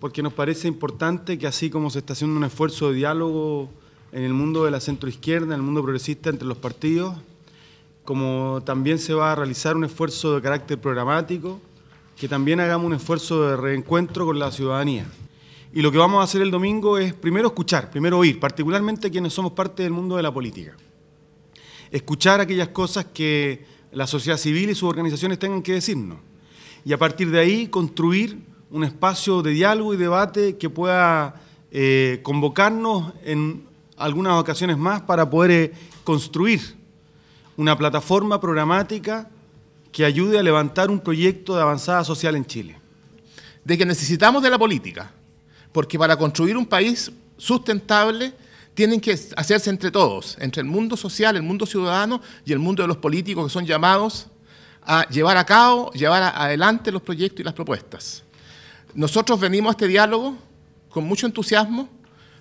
porque nos parece importante que así como se está haciendo un esfuerzo de diálogo en el mundo de la centroizquierda, en el mundo progresista entre los partidos, como también se va a realizar un esfuerzo de carácter programático, que también hagamos un esfuerzo de reencuentro con la ciudadanía. Y lo que vamos a hacer el domingo es primero escuchar, primero oír, particularmente quienes somos parte del mundo de la política. Escuchar aquellas cosas que la sociedad civil y sus organizaciones tengan que decirnos. Y a partir de ahí construir un espacio de diálogo y debate que pueda eh, convocarnos en algunas ocasiones más para poder eh, construir una plataforma programática que ayude a levantar un proyecto de avanzada social en Chile. De que necesitamos de la política, porque para construir un país sustentable tienen que hacerse entre todos, entre el mundo social, el mundo ciudadano y el mundo de los políticos que son llamados a llevar a cabo, llevar adelante los proyectos y las propuestas. Nosotros venimos a este diálogo con mucho entusiasmo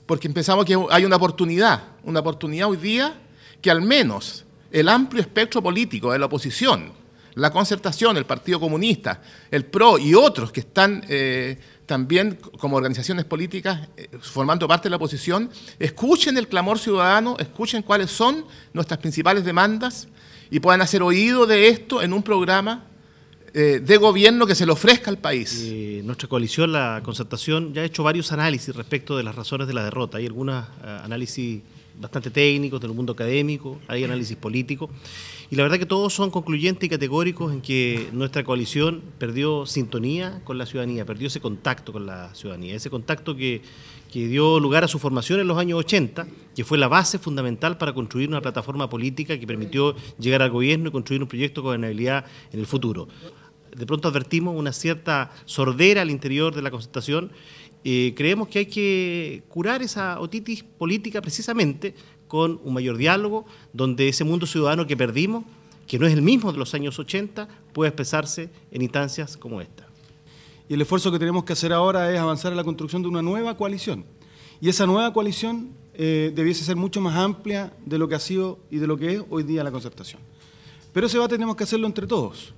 porque pensamos que hay una oportunidad, una oportunidad hoy día que al menos el amplio espectro político de la oposición, la concertación, el Partido Comunista, el PRO y otros que están eh, también como organizaciones políticas eh, formando parte de la oposición, escuchen el clamor ciudadano, escuchen cuáles son nuestras principales demandas y puedan hacer oído de esto en un programa eh, de gobierno que se le ofrezca al país. nuestra coalición, la concertación, ya ha hecho varios análisis respecto de las razones de la derrota. Hay algunos eh, análisis bastante técnicos del mundo académico, hay análisis políticos. y la verdad que todos son concluyentes y categóricos en que nuestra coalición perdió sintonía con la ciudadanía, perdió ese contacto con la ciudadanía, ese contacto que, que dio lugar a su formación en los años 80, que fue la base fundamental para construir una plataforma política que permitió llegar al gobierno y construir un proyecto de gobernabilidad en el futuro de pronto advertimos una cierta sordera al interior de la concertación. Eh, creemos que hay que curar esa otitis política precisamente con un mayor diálogo, donde ese mundo ciudadano que perdimos, que no es el mismo de los años 80, puede expresarse en instancias como esta. Y el esfuerzo que tenemos que hacer ahora es avanzar en la construcción de una nueva coalición. Y esa nueva coalición eh, debiese ser mucho más amplia de lo que ha sido y de lo que es hoy día la concertación. Pero ese va tenemos que hacerlo entre todos.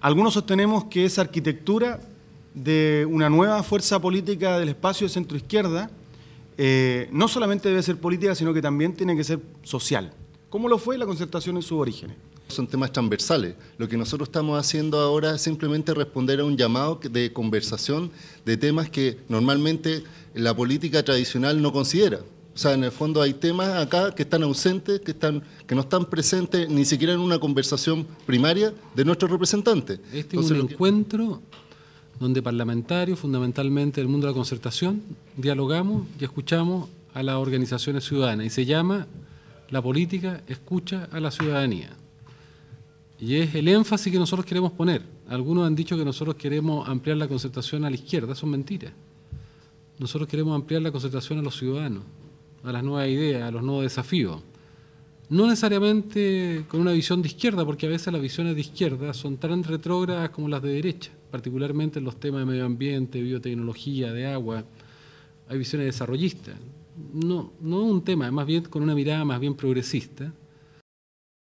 Algunos sostenemos que esa arquitectura de una nueva fuerza política del espacio de centro izquierda, eh, no solamente debe ser política, sino que también tiene que ser social, ¿Cómo lo fue la concertación en sus orígenes. Son temas transversales. Lo que nosotros estamos haciendo ahora es simplemente responder a un llamado de conversación de temas que normalmente la política tradicional no considera. O sea, en el fondo hay temas acá que están ausentes, que, están, que no están presentes ni siquiera en una conversación primaria de nuestros representantes. Este es un encuentro donde parlamentarios, fundamentalmente del mundo de la concertación, dialogamos y escuchamos a las organizaciones ciudadanas y se llama La política escucha a la ciudadanía. Y es el énfasis que nosotros queremos poner. Algunos han dicho que nosotros queremos ampliar la concertación a la izquierda, Eso es mentira. Nosotros queremos ampliar la concertación a los ciudadanos a las nuevas ideas, a los nuevos desafíos. No necesariamente con una visión de izquierda, porque a veces las visiones de izquierda son tan retrógradas como las de derecha, particularmente en los temas de medio ambiente, biotecnología, de agua. Hay visiones desarrollistas. No, no un tema, más bien con una mirada más bien progresista,